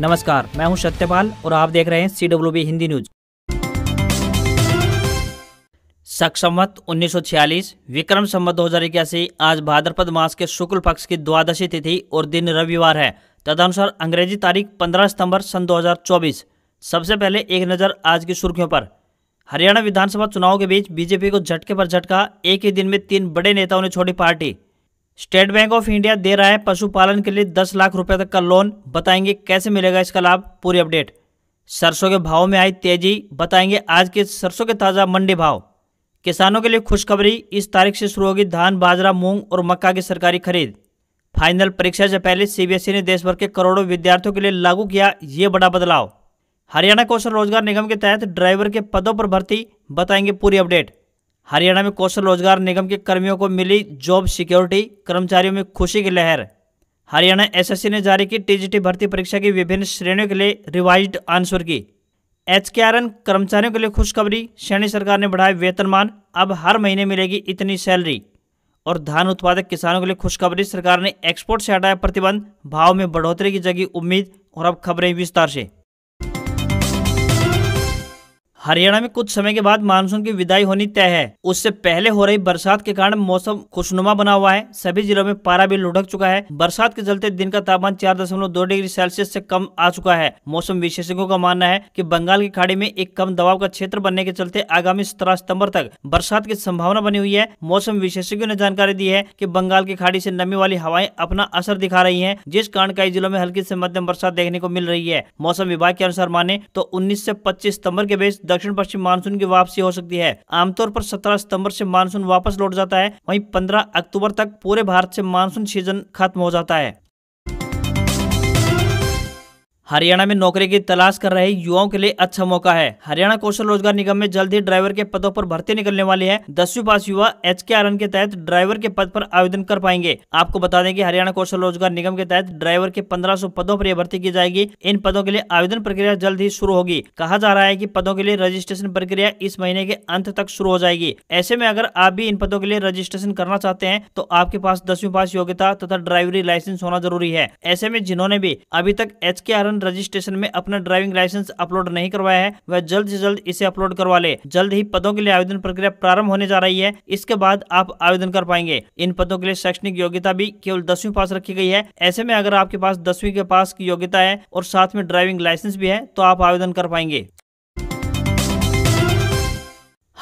नमस्कार मैं हूं सत्यपाल और आप देख रहे हैं C W B Hindi news शक संवत उन्नीस विक्रम संवत दो आज भाद्रपद मास के शुक्ल पक्ष की द्वादशी तिथि और दिन रविवार है तदनुसार अंग्रेजी तारीख 15 सितंबर सन 2024 सबसे पहले एक नज़र आज की सुर्खियों पर हरियाणा विधानसभा चुनाव के बीच बीजेपी को झटके पर झटका एक ही दिन में तीन बड़े नेताओं ने छोड़ी party state bank of India दे रहा है पशुपालन के लिए दस लाख रुपए तक का लोन बताएंगे कैसे मिलेगा इसका लाभ पूरी अपडेट सरसों के भाव में आई तेजी बताएंगे आज के सरसों के ताज़ा मंडी भाव किसानों के लिए खुशखबरी इस तारीख से शुरू होगी धान बाजरा मूंग और मक्का की सरकारी खरीद फाइनल परीक्षा से पहले सीबीएसई e ने देश भर के करोड़ों विद्यार्थियों के लिए लागू किया ये बड़ा बदलाव हरियाणा कौशल रोजगार निगम के तहत ड्राइवर के पदों पर भर्ती बताएंगे पूरी अपडेट हरियाणा में कौशल रोजगार निगम के कर्मियों को मिली जॉब सिक्योरिटी कर्मचारियों में खुशी की लहर हरियाणा एसएससी ने जारी की टीजीटी भर्ती परीक्षा की विभिन्न श्रेणियों के लिए revised answer key H K R N कर्मचारियों के लिए खुशखबरी श्रेणी सरकार ने बढ़ाया वेतनमान अब हर महीने मिलेगी इतनी सैलरी और धान उत्पादक किसानों के लिए खुशखबरी सरकार ने एक्सपोर्ट से हटाया प्रतिबंध भाव में बढ़ोतरी की जगह उम्मीद और अब खबरें विस्तार से हरियाणा में कुछ समय के बाद मानसून की विदाई होनी तय है उससे पहले हो रही बरसात के कारण मौसम खुशनुमा बना हुआ है सभी जिलों में पारा भी लुढ़क चुका है बरसात के चलते दिन का तापमान चार दशमलव दो डिग्री सेल्सियस से कम आ चुका है मौसम विशेषज्ञों का मानना है कि बंगाल की खाड़ी में एक कम दबाव का क्षेत्र बनने के चलते आगामी सत्रह सितम्बर तक बरसात की संभावना बनी हुई है मौसम विशेषज्ञों ने जानकारी दी है की बंगाल की खाड़ी ऐसी नमी वाली हवाएं अपना असर दिखा रही है जिस कारण कई जिलों में हल्की ऐसी मध्यम बरसात देखने को मिल रही है मौसम विभाग के अनुसार माने तो उन्नीस ऐसी पच्चीस सितम्बर के बीच दक्षिण पश्चिम मानसून की वापसी हो सकती है आमतौर पर 17 सितंबर से मानसून वापस लौट जाता है वहीं 15 अक्टूबर तक पूरे भारत से मानसून सीजन खत्म हो जाता है हरियाणा में नौकरी की तलाश कर रहे युवाओं के लिए अच्छा मौका है हरियाणा कौशल रोजगार निगम में जल्द ही ड्राइवर के पदों पर भर्ती निकलने वाली है दसवीं पास युवा एच के आर के तहत ड्राइवर के पद पर आवेदन कर पाएंगे आपको बता दें कि हरियाणा कौशल रोजगार निगम के तहत ड्राइवर के सौ पदों पर यह भर्ती की जाएगी इन पदों के लिए आवेदन प्रक्रिया जल्द ही शुरू होगी कहा जा रहा है की पदों के लिए रजिस्ट्रेशन प्रक्रिया इस महीने के अंत तक शुरू हो जाएगी ऐसे में अगर आप भी इन पदों के लिए रजिस्ट्रेशन करना चाहते हैं तो आपके पास दसवीं पास योग्यता तथा ड्राइवरी लाइसेंस होना जरूरी है ऐसे में जिन्होंने भी अभी तक एच के आर रजिस्ट्रेशन में अपना ड्राइविंग लाइसेंस अपलोड नहीं करवाया है वह जल्द से जल्द इसे अपलोड करवा ले जल्द ही पदों के लिए आवेदन प्रक्रिया प्रारंभ होने जा रही है इसके बाद आप आवेदन कर पाएंगे इन पदों के लिए शैक्षणिक योग्यता भी केवल दसवीं पास रखी गई है ऐसे में अगर आपके पास दसवीं के पास की योग्यता है और साथ में ड्राइविंग लाइसेंस भी है तो आप आवेदन कर पाएंगे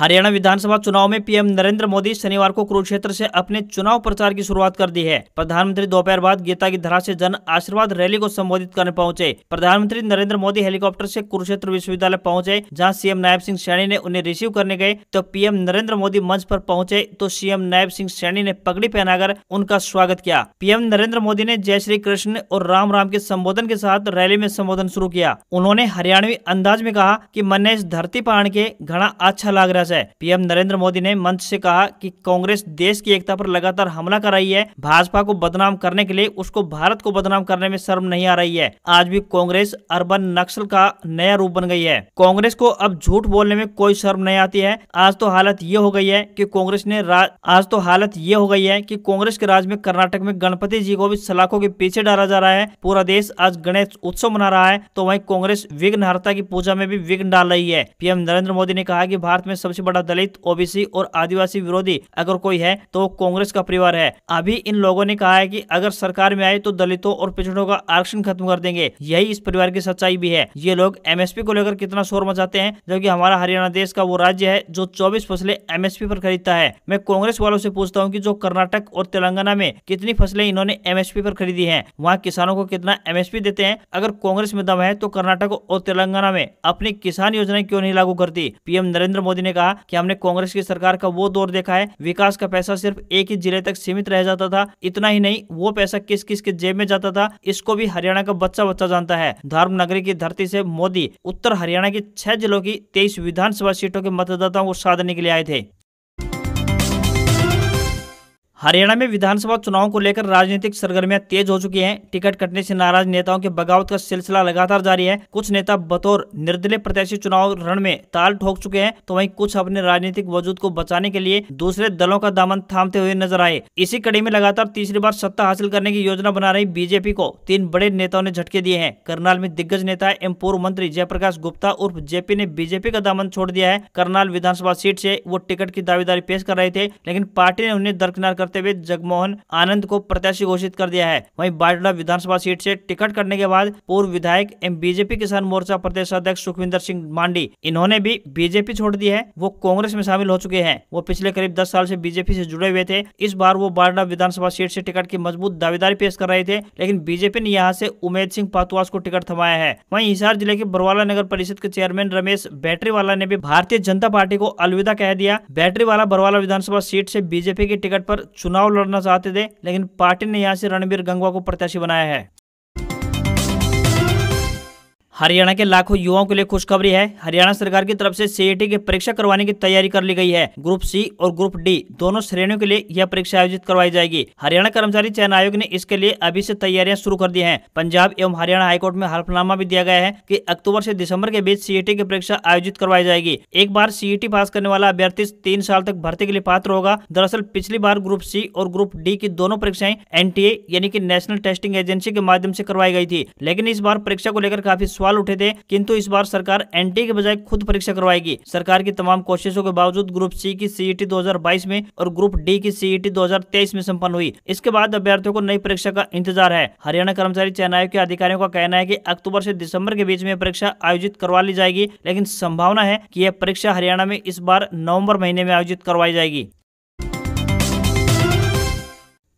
हरियाणा विधानसभा चुनाव में पीएम नरेंद्र मोदी शनिवार को कुरुक्षेत्र से अपने चुनाव प्रचार की शुरुआत कर दी है प्रधानमंत्री दोपहर बाद गीता की धरा से जन आशीर्वाद रैली को संबोधित करने पहुंचे प्रधानमंत्री नरेंद्र मोदी हेलीकॉप्टर से कुरुक्षेत्र विश्वविद्यालय पहुंचे जहां सीएम नायब सिंह सैनी ने उन्हें रिसीव करने गए तो पीएम नरेंद्र मोदी मंच पर पहुंचे तो सीएम नायब सिंह सैनी ने पगड़ी पहनाकर उनका स्वागत किया पीएम नरेंद्र मोदी ने जय श्री कृष्ण और राम राम के संबोधन के साथ रैली में संबोधन शुरू किया उन्होंने हरियाणवी अंदाज में कहा की मन ने इस धरती पहाड़ के घना अच्छा लाग रहा है पीएम नरेंद्र मोदी ने मंच से कहा कि कांग्रेस देश की एकता पर लगातार हमला कर रही है भाजपा को बदनाम करने के लिए उसको भारत को बदनाम करने में शर्म नहीं आ रही है आज भी कांग्रेस अर्बन नक्सल का नया रूप बन गई है कांग्रेस को अब झूठ बोलने में कोई शर्म नहीं आती है आज तो हालत ये हो गई है की कांग्रेस ने आज तो हालत ये हो गई है की कांग्रेस के राज में कर्नाटक में गणपति जी को भी सलाखों के पीछे डाला जा रहा है पूरा देश आज गणेश उत्सव मना रहा है तो वही कांग्रेस विघ्नहरता की पूजा में भी विघ्न डाल रही है पीएम नरेंद्र मोदी ने कहा की भारत में सबसे सबसे बड़ा दलित ओबीसी और आदिवासी विरोधी अगर कोई है तो कांग्रेस का परिवार है अभी इन लोगों ने कहा है की अगर सरकार में आए तो दलितों और पिछड़ों का आरक्षण खत्म कर देंगे यही इस परिवार की सच्चाई भी है ये लोग एमएसपी को लेकर कितना शोर मचाते हैं जबकि हमारा हरियाणा देश का वो राज्य है जो चौबीस फसलें एमएसपी पर खरीदता है मैं कांग्रेस वालों से पूछता हूँ की जो कर्नाटक और तेलंगाना में कितनी फसलें इन्होंने एमएसपी पर खरीदी है वहाँ किसानों को कितना एमएसपी देते हैं अगर कांग्रेस में दम है तो कर्नाटक और तेलंगाना में अपनी किसान योजना क्यों नहीं लागू करती पीएम नरेंद्र मोदी ने कहा कहा कि हमने कांग्रेस की सरकार का वो दौर देखा है विकास का पैसा सिर्फ एक ही जिले तक सीमित रह जाता था इतना ही नहीं वो पैसा किस किस के जेब में जाता था इसको भी हरियाणा का बच्चा बच्चा जानता है धर्म नगरी की धरती से मोदी उत्तर हरियाणा के छह जिलों की तेईस विधानसभा सीटों के मतदाताओं को साधने के लिए आए थे हरियाणा में विधानसभा चुनाव को लेकर राजनीतिक सरगर्मियां तेज हो चुकी हैं टिकट कटने से नाराज नेताओं के बगावत का सिलसिला लगातार जारी है कुछ नेता बतौर निर्दलीय प्रत्याशी चुनाव रण में ताल ठोक चुके हैं तो वहीं कुछ अपने राजनीतिक वजूद को बचाने के लिए दूसरे दलों का दामन थामते हुए नजर आए इसी कड़ी में लगातार तीसरी बार सत्ता हासिल करने की योजना बना रही बीजेपी को तीन बड़े नेताओं ने झटके दिए हैं करनाल में दिग्गज नेता एवं पूर्व मंत्री जयप्रकाश गुप्ता उर्फ जेपी ने बीजेपी का दामन छोड़ दिया है करनाल विधानसभा सीट ऐसी वो टिकट की दावेदारी पेश कर रहे थे लेकिन पार्टी ने उन्हें दरकिनार कर करते हुए जगमोहन आनंद को प्रत्याशी घोषित कर दिया है वहीं बाडला विधानसभा सीट से टिकट करने के बाद पूर्व विधायक एवं बीजेपी किसान मोर्चा प्रदेश अध्यक्ष सुखविंदर सिंह मांडी इन्होंने भी बीजेपी छोड़ दी है वो कांग्रेस में शामिल हो चुके हैं वो पिछले करीब दस साल ऐसी बीजेपी ऐसी जुड़े हुए थे इस बार वो बारडा विधानसभा सीट ऐसी टिकट की मजबूत दावेदारी पेश कर रहे थे लेकिन बीजेपी ने यहाँ ऐसी उमेद सिंह पातवास को टिकट थमाया है वही हिसार जिले के बरवाला नगर परिषद के चेयरमैन रमेश बैटरीवाला ने भी भारतीय जनता पार्टी को अलविदा कह दिया बैटरीवाला बरवाला विधानसभा सीट से बीजेपी के टिकट पर चुनाव लड़ना चाहते थे लेकिन पार्टी ने यहाँ से रणबीर गंगवा को प्रत्याशी बनाया है हरियाणा के लाखों युवाओं के लिए खुशखबरी है हरियाणा सरकार की तरफ से सीएटी की परीक्षा करवाने की तैयारी कर ली गई है ग्रुप सी और ग्रुप डी दोनों श्रेणियों के लिए यह परीक्षा आयोजित करवाई जाएगी हरियाणा कर्मचारी चयन आयोग ने इसके लिए अभी से तैयारियां शुरू कर दी हैं पंजाब एवं हरियाणा हाईकोर्ट में हल्फनामा भी दिया गया है की अक्टूबर ऐसी दिसम्बर के बीच सीईटी की परीक्षा आयोजित करवाई जाएगी एक बार सीईटी पास करने वाला अभ्यर्थी तीन साल तक भर्ती के लिए पात्र होगा दरअसल पिछली बार ग्रुप सी और ग्रुप डी की दोनों परीक्षाएं एनटीए यानी कि नेशनल टेस्टिंग एजेंसी के माध्यम से करवाई गई थी लेकिन इस बार परीक्षा को लेकर काफी स्वास्थ्य सवाल उठे थे किंतु इस बार सरकार एनटी के बजाय खुद परीक्षा करवाएगी सरकार की तमाम कोशिशों के बावजूद ग्रुप सी की सीईटी 2022 में और ग्रुप डी की सीईटी 2023 में सम्पन्न हुई इसके बाद अभ्यर्थियों को नई परीक्षा का इंतजार है हरियाणा कर्मचारी चयन आयोग के अधिकारियों का कहना है की अक्टूबर ऐसी दिसम्बर के बीच में परीक्षा आयोजित करवा ली जाएगी लेकिन संभावना है की यह परीक्षा हरियाणा में इस बार नवम्बर महीने में आयोजित करवाई जाएगी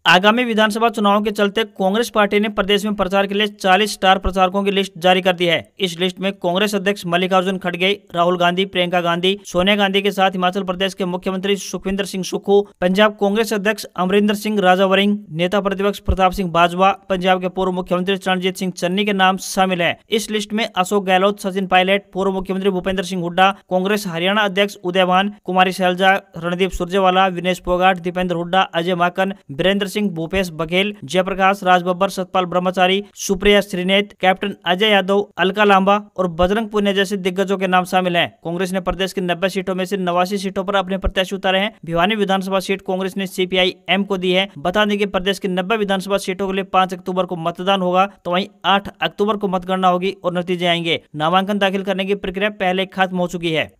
आगामी विधानसभा चुनाव के चलते कांग्रेस पार्टी ने प्रदेश में प्रचार के लिए 40 स्टार प्रचारकों की लिस्ट जारी कर दी है इस लिस्ट में कांग्रेस अध्यक्ष मल्लिकार्जुन खड़गे राहुल गांधी प्रियंका गांधी सोनिया गांधी के साथ हिमाचल प्रदेश के मुख्यमंत्री सुखविंदर सिंह सुक्खू पंजाब कांग्रेस अध्यक्ष अमरिंदर सिंह राजावरिंग नेता प्रतिपक्ष प्रताप सिंह बाजवा पंजाब के पूर्व मुख्यमंत्री चरणजीत सिंह चन्नी के नाम शामिल है इस लिस्ट में अशोक गहलोत सचिन पायलट पूर्व मुख्यमंत्री भूपेंद्र सिंह हुड्डा कांग्रेस हरियाणा अध्यक्ष उदयवान कुमारी शैलजा रणदीप सुरजेवाला विनेश पोगाट दीपेंद्र हुड्डा अजय माकन बीरेंद्र सिंह भूपेश बघेल जयप्रकाश राजबब्बर सतपाल ब्रह्मचारी सुप्रिया श्रीनेत कैप्टन अजय यादव अलका लांबा और बजरंग पुनिया जैसे दिग्गजों के नाम शामिल है कांग्रेस ने प्रदेश की नब्बे सीटों में से नवासी सीटों पर अपने प्रत्याशी उतारे हैं भिवानी विधानसभा सीट कांग्रेस ने सीपीआई एम को दी है बता दें कि प्रदेश की नब्बे विधानसभा सीटों के लिए पांच अक्टूबर को मतदान होगा तो वही आठ अक्टूबर को मतगणना होगी और नतीजे आएंगे नामांकन दाखिल करने की प्रक्रिया पहले खत्म हो चुकी है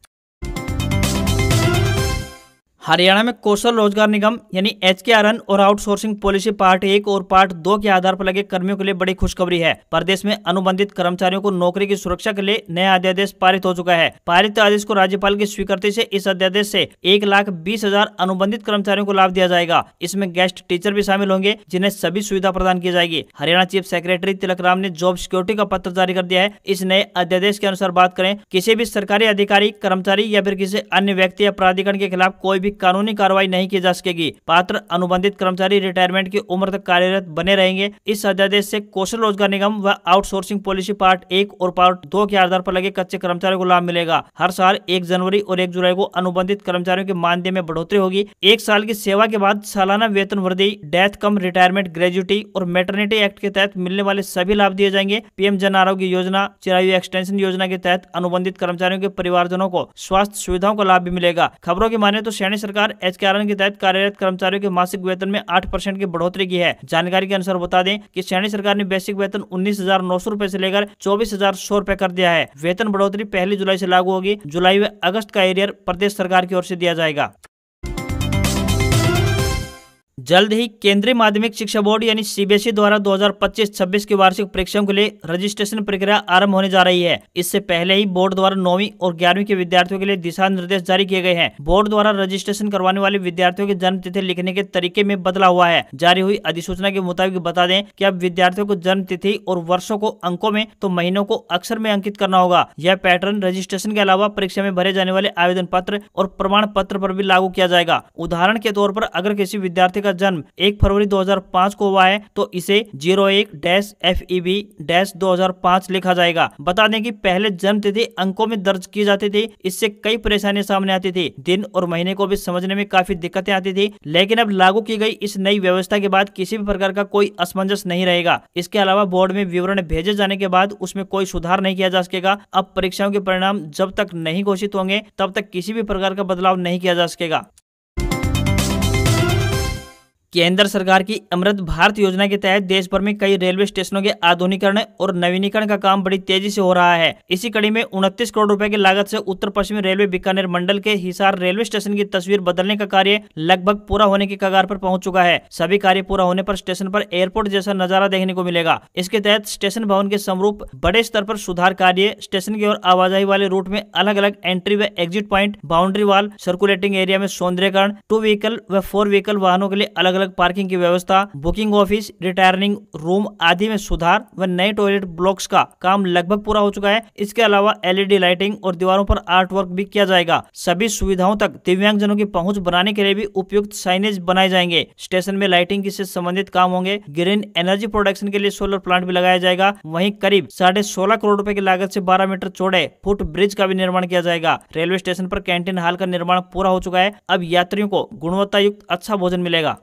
हरियाणा में कौशल रोजगार निगम यानी एच के आर एन और आउटसोर्सिंग पॉलिसी पार्ट एक और पार्ट दो के आधार पर लगे कर्मियों के लिए बड़ी खुशखबरी है प्रदेश में अनुबंधित कर्मचारियों को नौकरी की सुरक्षा के लिए नया अध्यादेश पारित हो चुका है पारित आदेश को राज्यपाल की स्वीकृति से इस अध्यादेश से एक लाख बीस हजार अनुबंधित कर्मचारियों को लाभ दिया जाएगा इसमें गेस्ट टीचर भी शामिल होंगे जिन्हें सभी सुविधा प्रदान की जाएगी हरियाणा चीफ सेक्रेटरी तिलक राम ने जॉब सिक्योरिटी का पत्र जारी कर दिया है इस नए अध्यादेश के अनुसार बात करें किसी भी सरकारी अधिकारी कर्मचारी या फिर किसी अन्य व्यक्ति या प्राधिकरण के खिलाफ कोई भी मुताबिक कानूनी कार्रवाई नहीं की जा सकेगी पात्र अनुबंधित कर्मचारी रिटायरमेंट की उम्र तक कार्यरत बने रहेंगे इस अध्यादेश से कौशल रोजगार निगम व आउटसोर्सिंग पॉलिसी पार्ट एक और पार्ट दो के आधार पर लगे कच्चे कर्मचारियों को लाभ मिलेगा हर साल एक जनवरी और एक जुलाई को अनुबंधित कर्मचारियों के मानदेय में बढ़ोतरी होगी एक साल की सेवा के बाद सालाना वेतन वृद्धि डेथ कम रिटायरमेंट ग्रेजुटी और मेटर्निटी एक्ट के तहत मिलने वाले सभी लाभ दिए जाएंगे पीएम जन आरोग्य योजना चिरायु एक्सटेंशन योजना के तहत अनुबंधित कर्मचारियों के परिवारजनों को स्वास्थ्य सुविधाओं का लाभ भी मिलेगा खबरों की माने तो श्रेणी सरकार एच के के तहत कार्यरत कर्मचारियों के मासिक वेतन में आठ परसेंट की बढ़ोतरी की है जानकारी के अनुसार बता दें कि सैनी सरकार ने बेसिक वेतन उन्नीस हजार नौ सौ रूपए ऐसी लेकर चौबीस हजार सौ रूपए कर दिया है वेतन बढ़ोतरी पहली जुलाई ऐसी लागू होगी जुलाई व अगस्त का एरियर प्रदेश सरकार की ओर ऐसी दिया जाएगा जल्द ही केंद्रीय माध्यमिक शिक्षा बोर्ड यानी सीबीएसई e द्वारा 2025-26 की वार्षिक परीक्षाओं के लिए रजिस्ट्रेशन प्रक्रिया आरंभ होने जा रही है इससे पहले ही बोर्ड द्वारा नौवीं और ग्यारहवीं के विद्यार्थियों के लिए दिशा निर्देश जारी किए गए हैं बोर्ड द्वारा रजिस्ट्रेशन करवाने वाले विद्यार्थियों की जन्म तिथि लिखने के तरीके में बदला हुआ है जारी हुई अधिसूचना के मुताबिक बता दें की अब विद्यार्थियों को जन्म तिथि और वर्षो को अंकों में तो महीनों को अक्षर में अंकित करना होगा यह पैटर्न रजिस्ट्रेशन के अलावा परीक्षा में भरे जाने वाले आवेदन पत्र और प्रमाण पत्र आरोप भी लागू किया जाएगा उदाहरण के तौर पर अगर किसी विद्यार्थी का का जन्म 1 फरवरी 2005 को हुआ है तो इसे जीरो एक dash F E B dash दो लिखा जाएगा बता दें कि पहले जन्म तिथि अंकों में दर्ज की जाती थी इससे कई परेशानियां सामने आती थी दिन और महीने को भी समझने में काफी दिक्कतें आती थी लेकिन अब लागू की गई इस नई व्यवस्था के बाद किसी भी प्रकार का कोई असमंजस नहीं रहेगा इसके अलावा बोर्ड में विवरण भेजे जाने के बाद उसमें कोई सुधार नहीं किया जा सकेगा अब परीक्षाओं के परिणाम जब तक नहीं घोषित होंगे तब तक किसी भी प्रकार का बदलाव नहीं किया जा सकेगा केंद्र सरकार की अमृत भारत योजना के तहत देश भर में कई रेलवे स्टेशनों के आधुनिकरण और नवीनीकरण का काम बड़ी तेजी से हो रहा है इसी कड़ी में उनतीस करोड़ रुपए की लागत से उत्तर पश्चिमी रेलवे बीकानेर मंडल के हिसार रेलवे स्टेशन की तस्वीर बदलने का कार्य लगभग पूरा होने के कगार पर पहुंच चुका है सभी कार्य पूरा होने पर स्टेशन पर एयरपोर्ट जैसा नजारा देखने को मिलेगा इसके तहत स्टेशन भवन के समरूप बड़े स्तर पर सुधार कार्य स्टेशन की ओर आवाजाही वाले रूट में अलग अलग एंट्री व exit point boundary wall circulating area में सौंदर्यकरण टू व्हीकल व फोर व्हीकल वाहनों के लिए अलग अलग पार्किंग की व्यवस्था बुकिंग ऑफिस रिटायरिंग रूम आदि में सुधार व नए टॉयलेट ब्लॉक्स का काम लगभग पूरा हो चुका है इसके अलावा एलईडी लाइटिंग और दीवारों पर आर्ट वर्क भी किया जाएगा सभी सुविधाओं तक दिव्यांगजनों की पहुंच बनाने के लिए भी उपयुक्त साइनेज बनाए जाएंगे स्टेशन में लाइटिंग से संबंधित काम होंगे ग्रीन एनर्जी प्रोडक्शन के लिए सोलर प्लांट भी लगाया जाएगा वहीं करीब साढ़े सोलह करोड़ रूपए की लागत ऐसी बारह मीटर चौड़े फुट ब्रिज का भी निर्माण किया जाएगा रेलवे स्टेशन आरोप कैंटीन हाल का निर्माण पूरा हो चुका है अब यात्रियों को गुणवत्ता युक्त अच्छा भोजन मिलेगा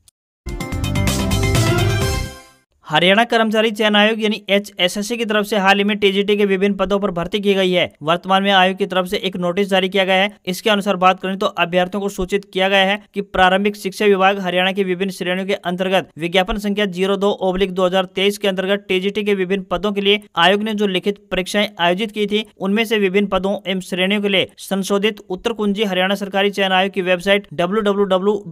हरियाणा कर्मचारी चयन आयोग यानी एच की तरफ से हाल ही में टीजीटी के विभिन्न पदों पर भर्ती की गई है वर्तमान में आयोग की तरफ से एक नोटिस जारी किया गया है इसके अनुसार बात करें तो अभ्यर्थियों को सूचित किया गया है कि प्रारंभिक शिक्षा विभाग हरियाणा की विभिन्न श्रेणियों के अंतर्गत विज्ञापन संख्या जीरो दो ओब्लिक दो के अंतर्गत टीजीटी के विभिन्न पदों के लिए आयोग ने जो लिखित परीक्षाएं आयोजित की थी उनमें से विभिन्न पदों एवं श्रेणियों के लिए संशोधित उत्तर कुंजी हरियाणा सरकारी चयन आयोग की वेबसाइट डब्ल्यू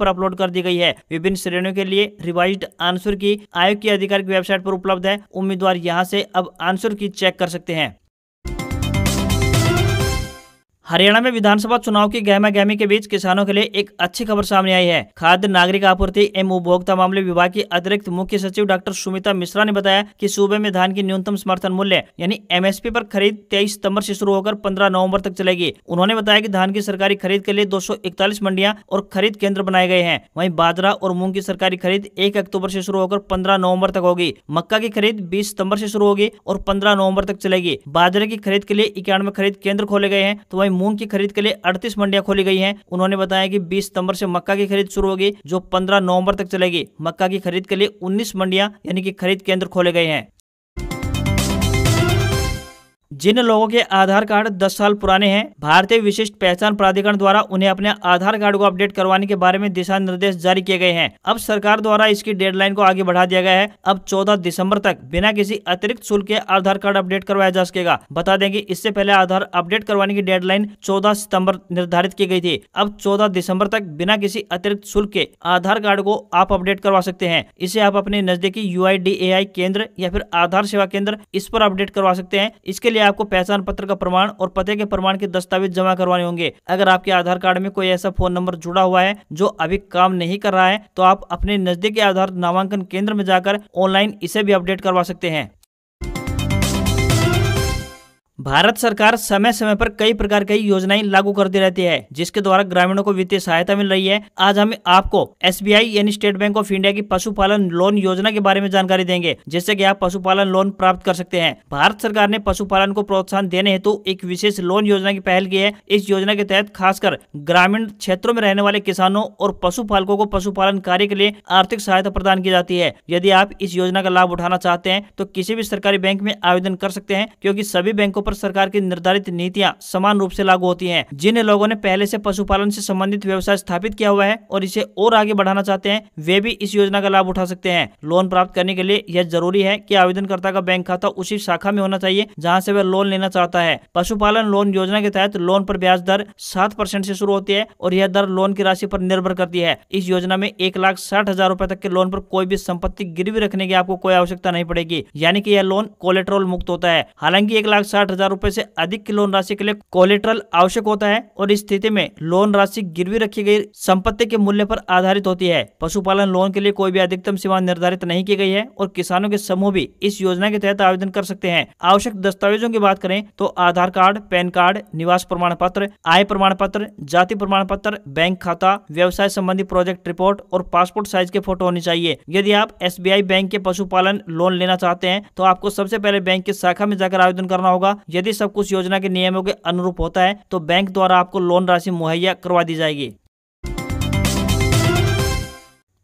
पर अपलोड कर दी गई है विभिन्न श्रेणियों के लिए रिवाइज आंसर की आयोग की आधिकारिक वेबसाइट पर उपलब्ध है उम्मीदवार यहाँ से अब आंसर की चेक कर सकते हैं हरियाणा में विधानसभा चुनाव की गहमा गहमी के बीच किसानों के लिए एक अच्छी खबर सामने आई है खाद्य नागरिक आपूर्ति एवं उपभोक्ता मामले विभाग की अतिरिक्त मुख्य सचिव डॉक्टर सुमिता मिश्रा ने बताया कि सूबे में धान की न्यूनतम समर्थन मूल्य यानी एमएसपी पर खरीद 23 सितंबर से शुरू होकर 15 नवंबर तक चलेगी उन्होंने बताया की धान की सरकारी खरीद के लिए दो मंडियां और खरीद केंद्र बनाए गए हैं वही बाजरा और मूंग की सरकारी खरीद एक अक्टूबर ऐसी शुरू होकर पंद्रह नवम्बर तक होगी मक्का की खरीद बीस सितम्बर ऐसी शुरू होगी और पंद्रह नवम्बर तक चलेगी बाजरे की खरीद के लिए इक्यानवे खरीद केंद्र खोले गए हैं तो वही मूंग की खरीद के लिए अड़तीस मंडियां खोली गई हैं उन्होंने बताया कि 20 सितंबर से मक्का की खरीद शुरू होगी जो 15 नवंबर तक चलेगी मक्का की खरीद के लिए 19 मंडियां यानी कि खरीद केंद्र खोले गए हैं जिन लोगों के आधार कार्ड 10 साल पुराने हैं भारतीय विशिष्ट पहचान प्राधिकरण द्वारा उन्हें अपने आधार कार्ड को अपडेट करवाने के बारे में दिशा निर्देश जारी किए गए हैं अब सरकार द्वारा इसकी डेडलाइन को आगे बढ़ा दिया गया है अब 14 दिसंबर तक बिना किसी अतिरिक्त शुल्क के आधार कार्ड अपडेट करवाया जा सकेगा बता दें की इससे पहले आधार अपडेट करवाने की डेडलाइन चौदह सितम्बर निर्धारित की गयी थी अब चौदह दिसम्बर तक बिना किसी अतिरिक्त शुल्क के आधार कार्ड को आप अपडेट करवा सकते हैं इसे आप अपने नजदीकी यू केंद्र या फिर आधार सेवा केंद्र इस पर अपडेट करवा सकते हैं इसके लिए लिए आपको पहचान पत्र का प्रमाण और पते के प्रमाण के दस्तावेज जमा करवाने होंगे अगर आपके आधार कार्ड में कोई ऐसा फोन नंबर जुड़ा हुआ है जो अभी काम नहीं कर रहा है तो आप अपने नजदीकी आधार नामांकन केंद्र में जाकर ऑनलाइन इसे भी अपडेट करवा सकते हैं भारत सरकार समय समय पर कई प्रकार की योजनाएं लागू करती रहती है जिसके द्वारा ग्रामीणों को वित्तीय सहायता मिल रही है आज हम आपको एस यानी स्टेट बैंक ऑफ इंडिया की पशुपालन लोन योजना के बारे में जानकारी देंगे जिससे की आप पशुपालन लोन प्राप्त कर सकते हैं भारत सरकार ने पशुपालन को प्रोत्साहन देने हेतु एक विशेष लोन योजना की पहल की है इस योजना के तहत खासकर ग्रामीण क्षेत्रों में रहने वाले किसानों और पशुपालकों को पशुपालन कार्य के लिए आर्थिक सहायता प्रदान की जाती है यदि आप इस योजना का लाभ उठाना चाहते हैं तो किसी भी सरकारी बैंक में आवेदन कर सकते हैं क्योंकि सभी बैंकों पर सरकार की निर्धारित नीतियाँ समान रूप से लागू होती है जिन लोगों ने पहले से पशुपालन से संबंधित व्यवसाय स्थापित किया हुआ है और इसे और आगे बढ़ाना चाहते हैं वे भी इस योजना का लाभ उठा सकते हैं लोन प्राप्त करने के लिए यह जरूरी है की आवेदनकर्ता का बैंक खाता उसी शाखा में होना चाहिए जहाँ से वह लोन लेना चाहता है पशुपालन लोन योजना के तहत लोन पर ब्याज दर सात परसेंट ऐसी शुरू होती है और यह दर लोन की राशि पर निर्भर करती है इस योजना में एक लाख साठ हजार रूपए तक के लोन पर कोई भी संपत्ति गिरवी रखने की आपको कोई आवश्यकता नहीं पड़ेगी यानी कि यह लोन कोलेट्रोल मुक्त होता है हालांकि एक लाख साठ हजार रूपए ऐसी अधिक की लोन राशि के लिए कोलेट्रल आवश्यक होता है और इस स्थिति में लोन राशि गिरवी रखी गई संपत्ति के मूल्य पर आधारित होती है पशुपालन लोन के लिए कोई भी अधिकतम सीमा निर्धारित नहीं की गई है और किसानों के समूह भी इस योजना के तहत आवेदन कर सकते हैं आवश्यक दस्तावेजों की बात करें तो आधार कार्ड पैन कार्ड निवास प्रमाण पत्र आय प्रमाण पत्र जाति प्रमाण पत्र बैंक खाता व्यवसाय संबंधी प्रोजेक्ट रिपोर्ट और पासपोर्ट साइज के फोटो होनी चाहिए यदि आप एस बैंक के पशुपालन लोन लेना चाहते हैं तो आपको सबसे पहले बैंक की शाखा में जाकर आवेदन करना होगा यदि सब कुछ योजना के नियमों के अनुरूप होता है तो बैंक द्वारा आपको लोन राशि मुहैया करवा दी जाएगी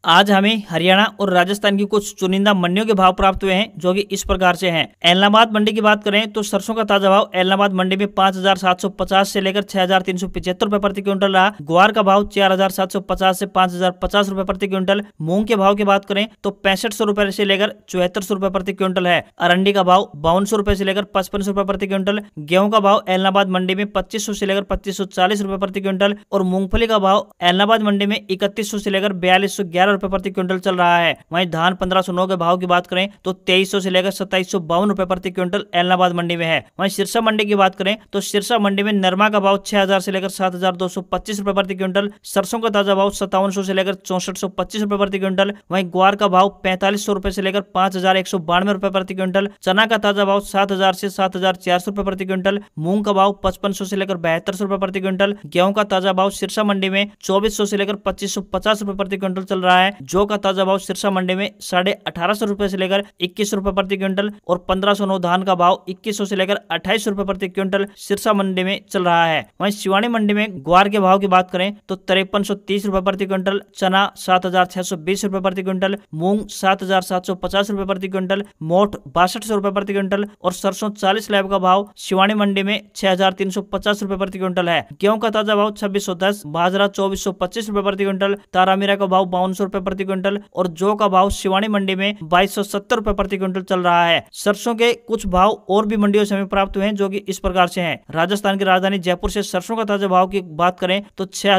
आज हमें हरियाणा और राजस्थान की कुछ चुनिंदा मंडियों के भाव प्राप्त हुए हैं जो कि इस प्रकार से हैं एलनाबाद मंडी की बात करें तो सरसों का ताजा भाव एलनाबाद मंडी में 5,750 से लेकर 6,375 रुपए प्रति क्विंटल रहा ग्वार का भाव 4,750 से 5,050 रुपए प्रति क्विंटल मूंग के भाव की बात करें तो पैंसठ सौ से लेकर चौहत्तर सौ प्रति क्विंटल है अरंडी का भाव बावन सौ रुपए से लेकर पचपन सौ रुपए प्रति क्विंटल गेहूं का भाव एलनाबाद मंडी में पच्चीस सौ से लेकर पच्चीस सौ चालीस प्रति क्विंटल और मूंगफली का भाव एलनाबाद मंडी में इकतीस सौ से लेकर बयालीस सौ ग्यारह रुपए प्रति क्विंटल चल रहा है वहीं धान पंद्रह सौ नौ के भाव की बात करें तो तेईस सौ से लेकर सत्ताईस सौ बावन रुपए प्रति क्विंटल एलनाबाद मंडी में है वहीं सिरसा मंडी की बात करें तो सिरसा मंडी में नरमा का भाव छह हजार से लेकर सात हजार दो सौ पच्चीस रुपए प्रति क्विंटल सरसों का ताजा भाव सत्तावन सौ से लेकर चौसठ सौ पच्चीस रुपए प्रति क्विंटल वहीं ग्वार का भाव पैंतालीस सौ रुपए से लेकर पांच हजार एक सौ बानवे रुपए प्रति क्विंटल चना का ताजा भाव सात हजार से सात हजार चार सौ रुपए प्रति क्विंटल मूंग का भाव पचपन सौ से लेकर बहत्तर सौ रुपए प्रति क्विंटल गेहूं का ताजा भाव सिरसा मंडी में चौबीस सौ से लेकर पच्चीस सौ पचास रुपए प्रति क्विंटल चल रहा है है जो का ताजा भाव सिरसा मंडी में साढ़े अठारह सौ रूपए से लेकर इक्कीस रूपए प्रति क्विंटल और पंद्रह सौ नौ धान का भाव इक्कीस सौ से लेकर अट्ठाईस रूपए प्रति क्विंटल सिरसा मंडी में चल रहा है वही शिवानी मंडी में ग्वार के भाव की बात करें तो तिरपन सौ तीस रूपए प्रति क्विंटल चना सात हजार छह सौ बीस रूपए प्रति क्विंटल मूंग सात हजार सात सौ पचास रूपए प्रति क्विंटल मोट बासठ सौ रूपए प्रति क्विंटल और सरसों चालीस लैब का भाव शिवानी मंडी में छह हजार तीन सौ पचास रूपए प्रति क्विंटल है गेहूं का ताजा भाव छब्बीस सौ दस बाजरा चौबीस सौ पच्चीस रूपए प्रति क्विंटल तारामीरा का भाव बावन सौ रुपए प्रति क्विंटल और जौ का भाव शिवानी मंडी में बाईस रुपए प्रति क्विंटल चल रहा है सरसों के कुछ भाव और भी मंडियों से हमें प्राप्त हुए हैं जो कि इस प्रकार से हैं राजस्थान की राजधानी जयपुर से सरसों का ताजा भाव की बात करें तो छह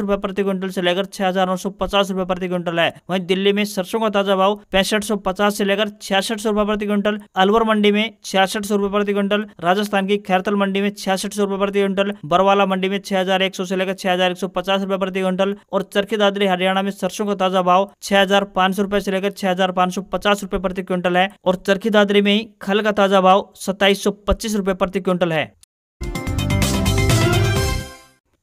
रुपए प्रति क्विंटल से लेकर छह रुपए प्रति क्विंटल है वही दिल्ली में सरसों का ताजा भाव पैंसठ से लेकर छियासठ रुपए प्रति क्विंटल अलवर मंडी में छियासठ रुपए प्रति क्विंटल राजस्थान की खैरतल मंडी में छियासठ रुपए प्रति क्विंटल बरवाला मंडी में छह से लेकर छह रुपए प्रति क्विंटल और चरखी दादरी हरियाणा में सरसों का ताजा भाव छह हजार पांच सौ रुपए से लेकर छह हजार पांच सौ पचास रुपए प्रति क्विंटल है और चरखी दादरी में ही खल का ताजा भाव सत्ताईस सौ पच्चीस रुपए प्रति क्विंटल है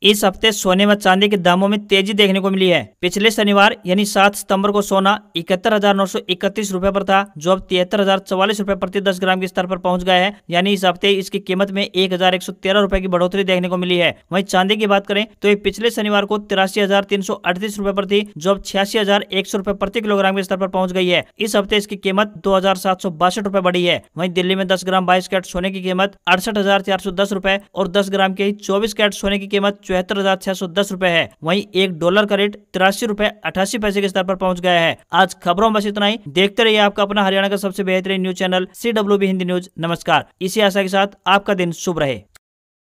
इस हफ्ते सोने व चांदी के दामों में तेजी देखने को मिली है पिछले शनिवार यानी 7 सितंबर को सोना इकहत्तर हजार नौ सौ इकतीस रूपए पर था जो अब तिहत्तर हजार चौवालीस रूपए प्रति दस ग्राम के स्तर पर पहुंच गया है यानी इस हफ्ते इसकी कीमत में एक हजार एक सौ तेरह रूपए की बढ़ोतरी देखने को मिली है वही चांदी की बात करें तो ये पिछले शनिवार को तिरासी हजार तीन सौ अड़तीस रूपए पर थी जो अब छियासी हजार एक सौ रूपए प्रति किलोग्राम के स्तर पर पहुंच गई है इस हफ्ते इसकी कीमत दो हजार सात सौ बासठ रूपए बढ़ी है वही दिल्ली में दस ग्राम बाईस कैट सोने की कीमत अड़सठ हजार चार सौ दस रूपए और दस ग्राम के चौबीस कैट सोने की कीमत चौहत्तर हजार छह सौ दस रूपए है वही एक डॉलर का रेट तिरासी रूपए अठासी पैसे के स्तर पर पहुंच गया है आज खबरों बस इतना ही देखते रहिए आपका अपना हरियाणा का सबसे बेहतरीन news channel C W Hindi news नमस्कार इसी आशा के साथ आपका दिन शुभ रहे